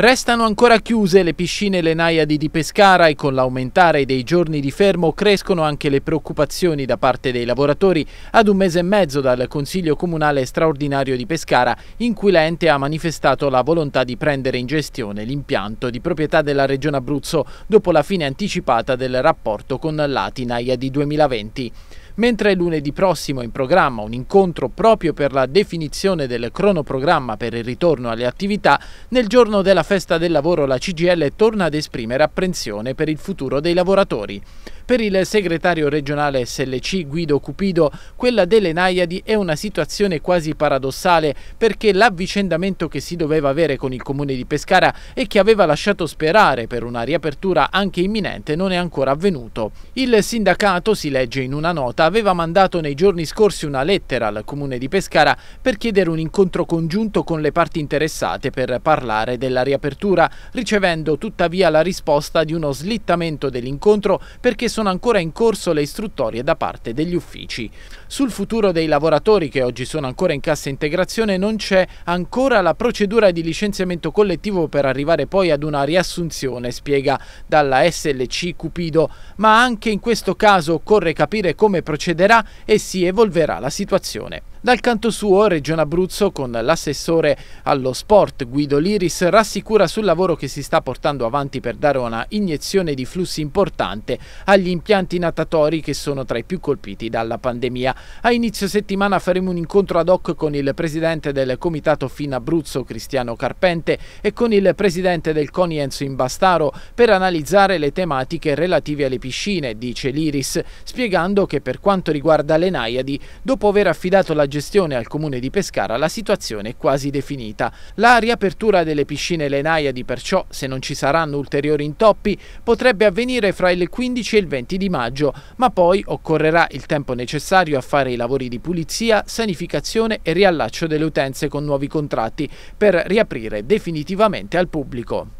Restano ancora chiuse le piscine e le naiadi di Pescara e con l'aumentare dei giorni di fermo crescono anche le preoccupazioni da parte dei lavoratori ad un mese e mezzo dal Consiglio Comunale Straordinario di Pescara in cui l'ente ha manifestato la volontà di prendere in gestione l'impianto di proprietà della Regione Abruzzo dopo la fine anticipata del rapporto con l'Atinaiadi 2020 mentre lunedì prossimo è in programma un incontro proprio per la definizione del cronoprogramma per il ritorno alle attività, nel giorno della festa del lavoro la CGL torna ad esprimere apprensione per il futuro dei lavoratori. Per il segretario regionale SLC Guido Cupido, quella delle Naiadi è una situazione quasi paradossale perché l'avvicendamento che si doveva avere con il comune di Pescara e che aveva lasciato sperare per una riapertura anche imminente non è ancora avvenuto. Il sindacato, si legge in una nota, aveva mandato nei giorni scorsi una lettera al comune di Pescara per chiedere un incontro congiunto con le parti interessate per parlare della riapertura, ricevendo tuttavia la risposta di uno slittamento dell'incontro perché sono ancora in corso le istruttorie da parte degli uffici. Sul futuro dei lavoratori che oggi sono ancora in cassa integrazione non c'è ancora la procedura di licenziamento collettivo per arrivare poi ad una riassunzione, spiega dalla SLC Cupido, ma anche in questo caso occorre capire come procedere procederà e si evolverà la situazione. Dal canto suo, Regione Abruzzo, con l'assessore allo sport Guido Liris, rassicura sul lavoro che si sta portando avanti per dare una iniezione di flussi importante agli impianti natatori che sono tra i più colpiti dalla pandemia. A inizio settimana faremo un incontro ad hoc con il presidente del Comitato FIN Abruzzo, Cristiano Carpente, e con il presidente del CONI Enzo Imbastaro per analizzare le tematiche relative alle piscine, dice Liris, spiegando che per quanto riguarda le Naiadi, dopo aver affidato la gestione al comune di Pescara la situazione è quasi definita. La riapertura delle piscine Lenaia di perciò, se non ci saranno ulteriori intoppi, potrebbe avvenire fra il 15 e il 20 di maggio, ma poi occorrerà il tempo necessario a fare i lavori di pulizia, sanificazione e riallaccio delle utenze con nuovi contratti per riaprire definitivamente al pubblico.